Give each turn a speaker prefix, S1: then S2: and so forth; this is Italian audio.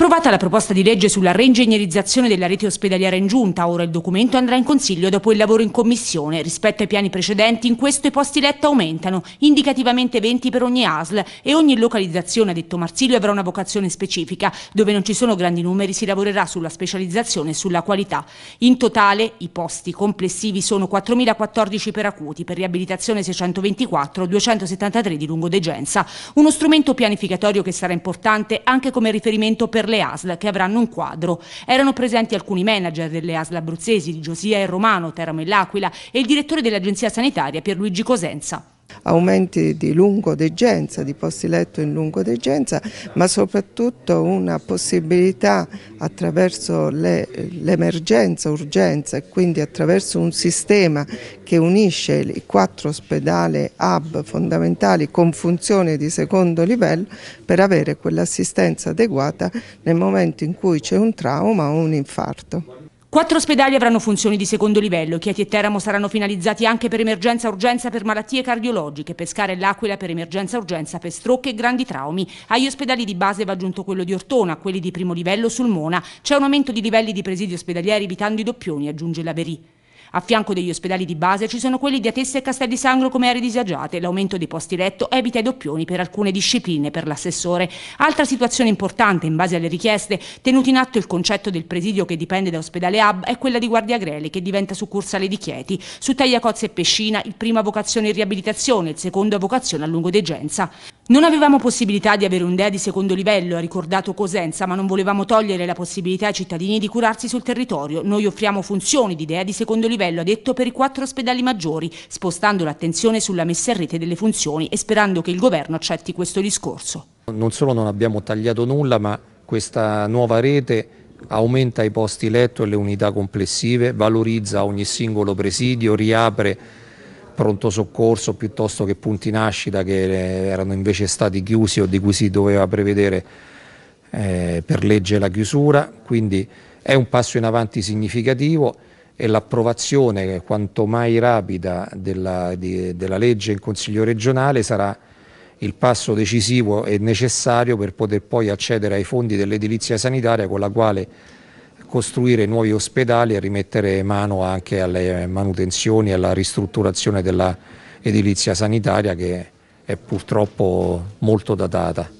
S1: Approvata la proposta di legge sulla reingegnerizzazione della rete ospedaliera in giunta, ora il documento andrà in consiglio dopo il lavoro in commissione. Rispetto ai piani precedenti, in questo i posti letto aumentano, indicativamente 20 per ogni ASL e ogni localizzazione, ha detto Marsilio, avrà una vocazione specifica. Dove non ci sono grandi numeri si lavorerà sulla specializzazione e sulla qualità. In totale i posti complessivi sono 4.014 per acuti, per riabilitazione 624, 273 di lungodegenza. Uno strumento pianificatorio che sarà importante anche come riferimento per le ASL che avranno un quadro. Erano presenti alcuni manager delle ASL abruzzesi di Giosia e Romano, Teramo e L'Aquila e il direttore dell'Agenzia Sanitaria Pierluigi Cosenza
S2: aumenti di lungodegenza, di posti letto in lungodegenza, ma soprattutto una possibilità attraverso l'emergenza, le, urgenza e quindi attraverso un sistema che unisce i quattro ospedali hub fondamentali con funzione di secondo livello per avere quell'assistenza adeguata nel momento in cui c'è un trauma o un infarto.
S1: Quattro ospedali avranno funzioni di secondo livello, Chieti e Teramo saranno finalizzati anche per emergenza-urgenza per malattie cardiologiche, Pescare e L'Aquila per emergenza-urgenza per stroke e grandi traumi. Agli ospedali di base va aggiunto quello di Ortona, quelli di primo livello sul Mona. C'è un aumento di livelli di presidi ospedalieri evitando i doppioni, aggiunge la Verì. A fianco degli ospedali di base ci sono quelli di Atessa e Castel di Sangro come aree disagiate. L'aumento dei posti letto evita i doppioni per alcune discipline per l'assessore. Altra situazione importante, in base alle richieste, tenuto in atto il concetto del presidio che dipende da ospedale Hub, è quella di Guardia Grele che diventa succursale di Chieti. Su Tagliacozzi e Pescina il primo a vocazione in riabilitazione, il secondo a vocazione a lungodegenza. Non avevamo possibilità di avere un DEA di secondo livello, ha ricordato Cosenza, ma non volevamo togliere la possibilità ai cittadini di curarsi sul territorio. Noi offriamo funzioni di DEA di secondo livello, ha detto, per i quattro ospedali maggiori, spostando l'attenzione sulla messa in rete delle funzioni e sperando che il governo accetti questo discorso.
S3: Non solo non abbiamo tagliato nulla, ma questa nuova rete aumenta i posti letto e le unità complessive, valorizza ogni singolo presidio, riapre pronto soccorso piuttosto che punti nascita che erano invece stati chiusi o di cui si doveva prevedere eh, per legge la chiusura, quindi è un passo in avanti significativo e l'approvazione quanto mai rapida della, di, della legge in Consiglio regionale sarà il passo decisivo e necessario per poter poi accedere ai fondi dell'edilizia sanitaria con la quale costruire nuovi ospedali e rimettere mano anche alle manutenzioni e alla ristrutturazione dell'edilizia sanitaria che è purtroppo molto datata.